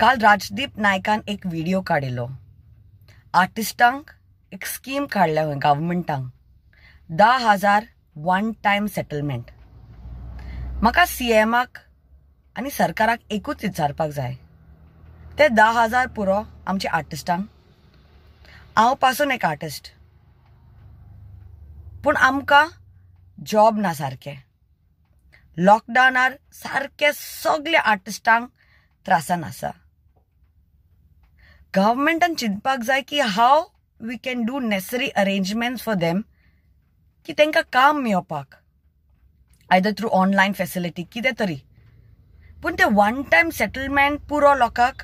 काल राजदीप नायकान एक व्हिडिओ काडिल्लो आर्टिस्टांक एक स्कीम काढल्या गव्हर्मेंटांक दहा हजार वन टायम सेटलमेंट म्हाका सी एमाक आनी सरकाराक एकूच विचारपाक जाय ते धा हजार पुरो आमच्या आर्टिस्टांक हांव पासून एक आर्टिस्ट पूण आमकां जॉब ना सारके लॉकडावनार सारके सगळे आर्टिस्टांक त्रासान आसा गव्हर्मेंटान चिंतपाक जाय की how we can do necessary arrangements for them की तांकां काम मेळपाक आयदर थ्रू ऑनलायन फेसिलिटी कितें तरी पूण ते वन टायम सेटलमेंट पुरो लोकांक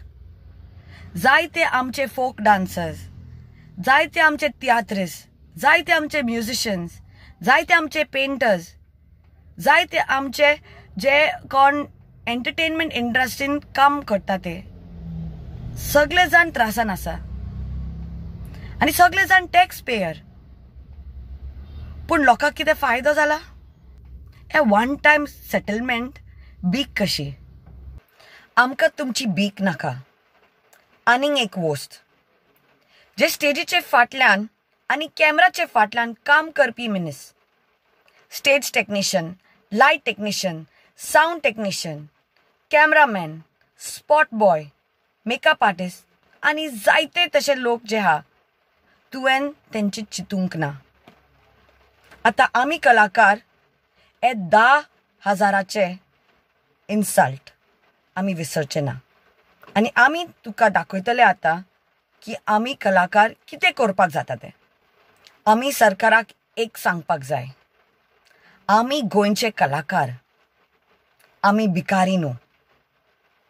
जायते आमचे फोक डान्सर्स जायते आमचे तियात्रीस जायते आमचे म्युझिशियन्स जायते आमचे पेंटर्स जायते आमचे जे कोण एंटरटेनमेंट इंडस्ट्रीन काम करता ते सगळे जाण त्रासान आसा आनी सगळे जाण टॅक्स पेयर पूण लोकांक कितें फायदो जाला हे वन टायम सेटलमेंट बीक कशी आमकां तुमची बीक नाका आनीक एक वोस्त जे स्टेजीचे फाटल्यान आनी कॅमेराचे फाटल्यान काम करपी मनीस stage technician light technician sound technician cameraman spot boy makeup artist आणि जायते तसे लोक जे हा तुवें त्यांचे चितूंक ना आता आमी कलाकार हे दहा हजाराचे इन्सल्ट आम्ही विसरचे ना आणि आमी तुका दाखयतले आता, की आम्ही कलाकार किती करपाक जाता ते आमी सरकाराक एक सांगपाक जाय आम्ही गोयचे कलाकार आम्ही भिकारी न्हू